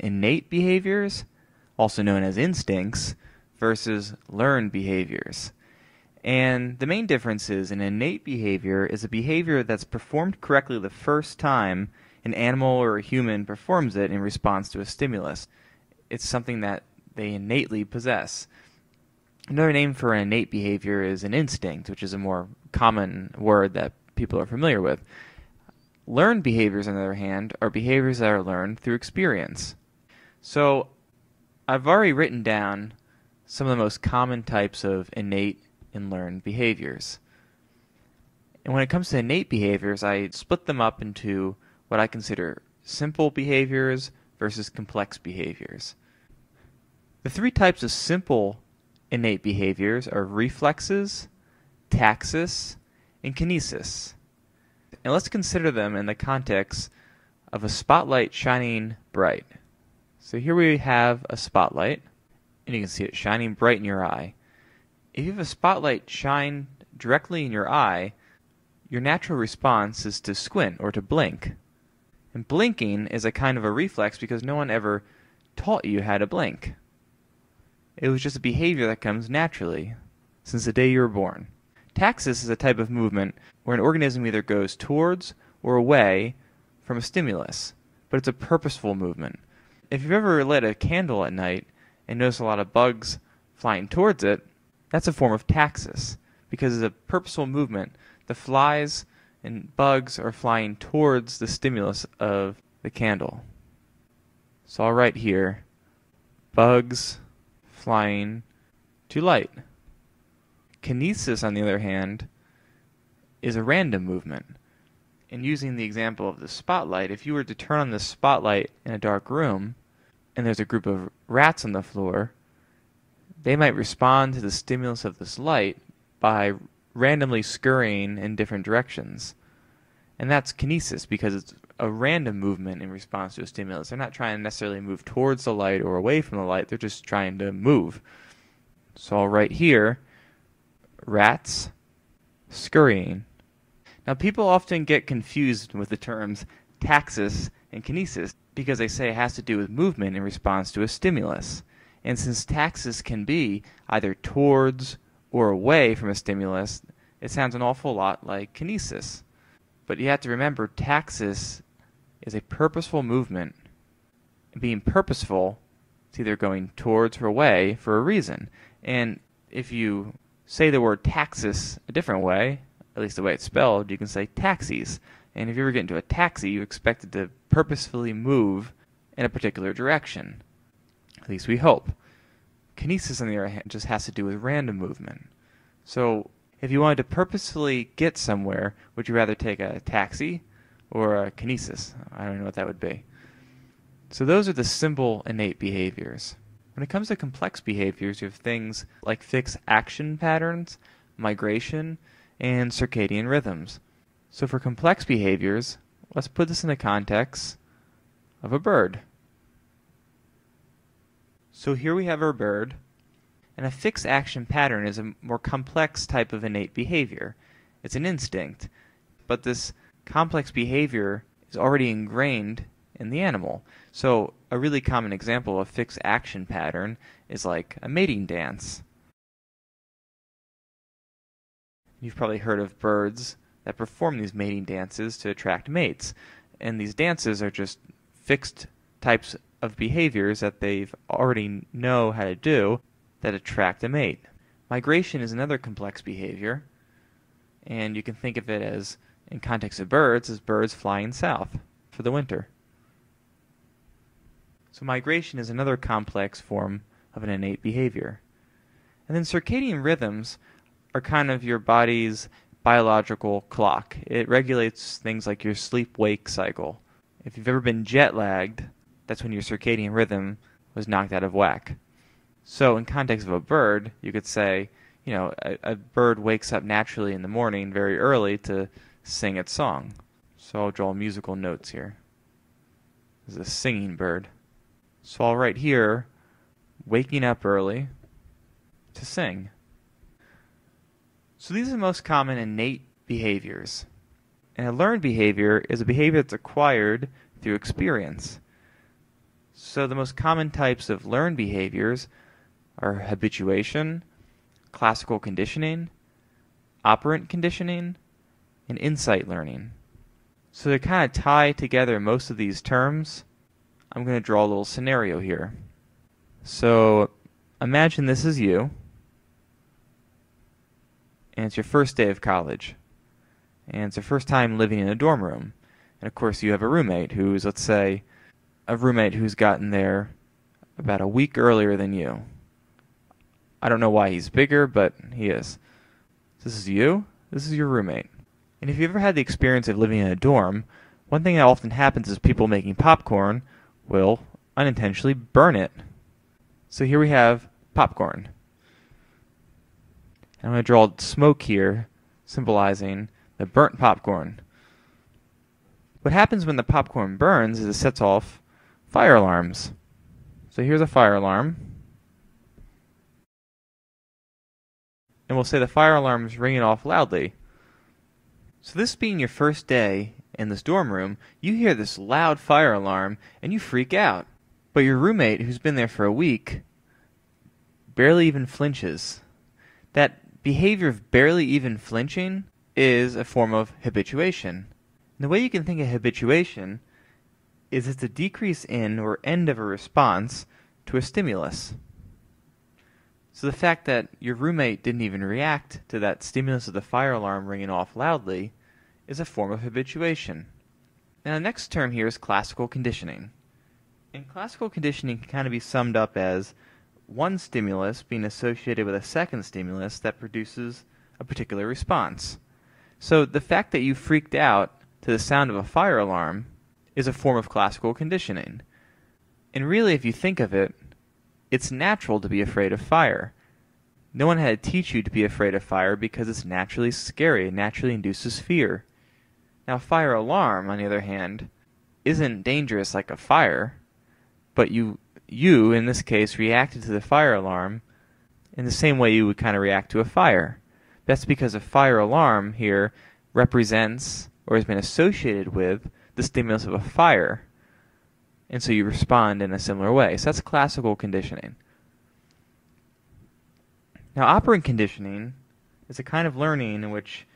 innate behaviors, also known as instincts, versus learned behaviors. And the main difference is an innate behavior is a behavior that's performed correctly the first time an animal or a human performs it in response to a stimulus. It's something that they innately possess. Another name for an innate behavior is an instinct, which is a more common word that people are familiar with. Learned behaviors, on the other hand, are behaviors that are learned through experience. So I've already written down some of the most common types of innate and learned behaviors. And when it comes to innate behaviors, I split them up into what I consider simple behaviors versus complex behaviors. The three types of simple innate behaviors are reflexes, taxis, and kinesis. And let's consider them in the context of a spotlight shining bright. So here we have a spotlight, and you can see it shining bright in your eye. If you have a spotlight shine directly in your eye, your natural response is to squint or to blink. And blinking is a kind of a reflex because no one ever taught you how to blink. It was just a behavior that comes naturally since the day you were born. Taxis is a type of movement where an organism either goes towards or away from a stimulus, but it's a purposeful movement if you've ever lit a candle at night and noticed a lot of bugs flying towards it, that's a form of taxis because it's a purposeful movement. The flies and bugs are flying towards the stimulus of the candle. So I'll write here bugs flying to light. Kinesis, on the other hand, is a random movement and using the example of the spotlight, if you were to turn on the spotlight in a dark room and there's a group of rats on the floor, they might respond to the stimulus of this light by randomly scurrying in different directions. And that's kinesis because it's a random movement in response to a stimulus. They're not trying to necessarily move towards the light or away from the light, they're just trying to move. So, right here, rats scurrying. Now, people often get confused with the terms taxis and kinesis because they say it has to do with movement in response to a stimulus. And since taxis can be either towards or away from a stimulus, it sounds an awful lot like kinesis. But you have to remember, taxis is a purposeful movement. Being purposeful, it's either going towards or away for a reason. And if you say the word taxis a different way, at least the way it's spelled, you can say taxis. And if you ever get into a taxi, you expect it to purposefully move in a particular direction. At least we hope. Kinesis, on the other hand, just has to do with random movement. So if you wanted to purposefully get somewhere, would you rather take a taxi or a kinesis? I don't know what that would be. So those are the simple innate behaviors. When it comes to complex behaviors, you have things like fixed action patterns, migration, and circadian rhythms. So for complex behaviors, let's put this in the context of a bird. So here we have our bird, and a fixed action pattern is a more complex type of innate behavior. It's an instinct, but this complex behavior is already ingrained in the animal. So a really common example of a fixed action pattern is like a mating dance. You've probably heard of birds that perform these mating dances to attract mates. And these dances are just fixed types of behaviors that they've already know how to do that attract a mate. Migration is another complex behavior, and you can think of it as, in context of birds, as birds flying south for the winter. So migration is another complex form of an innate behavior. And then circadian rhythms are kind of your body's biological clock. It regulates things like your sleep wake cycle. If you've ever been jet lagged, that's when your circadian rhythm was knocked out of whack. So, in context of a bird, you could say, you know, a, a bird wakes up naturally in the morning very early to sing its song. So, I'll draw musical notes here. This is a singing bird. So, I'll write here, waking up early to sing. So these are the most common innate behaviors. And a learned behavior is a behavior that's acquired through experience. So the most common types of learned behaviors are habituation, classical conditioning, operant conditioning, and insight learning. So they kind of tie together most of these terms. I'm going to draw a little scenario here. So imagine this is you it's your first day of college, and it's your first time living in a dorm room. And of course, you have a roommate who's, let's say, a roommate who's gotten there about a week earlier than you. I don't know why he's bigger, but he is. This is you, this is your roommate. And if you've ever had the experience of living in a dorm, one thing that often happens is people making popcorn will unintentionally burn it. So here we have popcorn. And I'm going to draw smoke here, symbolizing the burnt popcorn. What happens when the popcorn burns is it sets off fire alarms. So here's a fire alarm. And we'll say the fire alarm is ringing off loudly. So this being your first day in this dorm room, you hear this loud fire alarm and you freak out. But your roommate, who's been there for a week, barely even flinches. That behavior of barely even flinching is a form of habituation. And the way you can think of habituation is it's a decrease in or end of a response to a stimulus. So the fact that your roommate didn't even react to that stimulus of the fire alarm ringing off loudly is a form of habituation. Now the next term here is classical conditioning. And classical conditioning can kind of be summed up as one stimulus being associated with a second stimulus that produces a particular response. So the fact that you freaked out to the sound of a fire alarm is a form of classical conditioning. And really, if you think of it, it's natural to be afraid of fire. No one had to teach you to be afraid of fire because it's naturally scary and naturally induces fear. Now, fire alarm, on the other hand, isn't dangerous like a fire, but you you, in this case, reacted to the fire alarm in the same way you would kind of react to a fire. That's because a fire alarm here represents or has been associated with the stimulus of a fire. And so you respond in a similar way. So that's classical conditioning. Now, operant conditioning is a kind of learning in which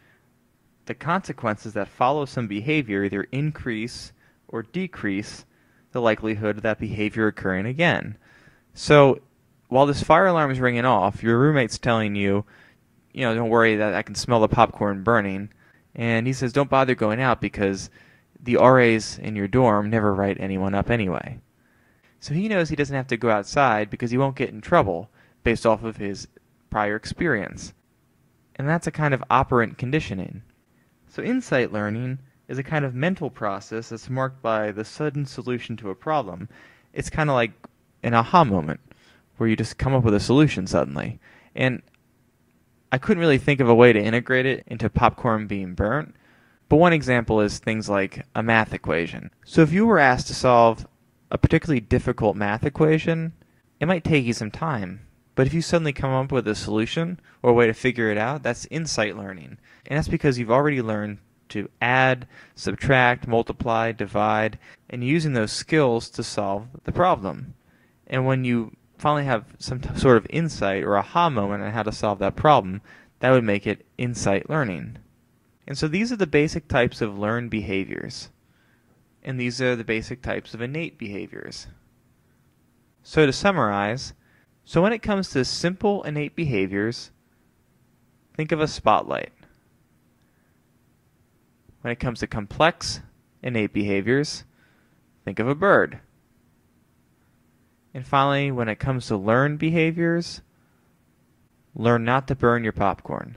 the consequences that follow some behavior either increase or decrease the likelihood of that behavior occurring again. So while this fire alarm is ringing off, your roommate's telling you, you know, don't worry that I can smell the popcorn burning. And he says, don't bother going out because the RAs in your dorm never write anyone up anyway. So he knows he doesn't have to go outside because he won't get in trouble based off of his prior experience. And that's a kind of operant conditioning. So insight learning is a kind of mental process that's marked by the sudden solution to a problem. It's kind of like an aha moment where you just come up with a solution suddenly. And I couldn't really think of a way to integrate it into popcorn being burnt. But one example is things like a math equation. So if you were asked to solve a particularly difficult math equation, it might take you some time. But if you suddenly come up with a solution or a way to figure it out, that's insight learning. And that's because you've already learned to add, subtract, multiply, divide, and using those skills to solve the problem. And when you finally have some sort of insight or aha moment on how to solve that problem, that would make it insight learning. And so these are the basic types of learned behaviors. And these are the basic types of innate behaviors. So to summarize, so when it comes to simple innate behaviors, think of a spotlight. When it comes to complex, innate behaviors, think of a bird. And finally, when it comes to learned behaviors, learn not to burn your popcorn.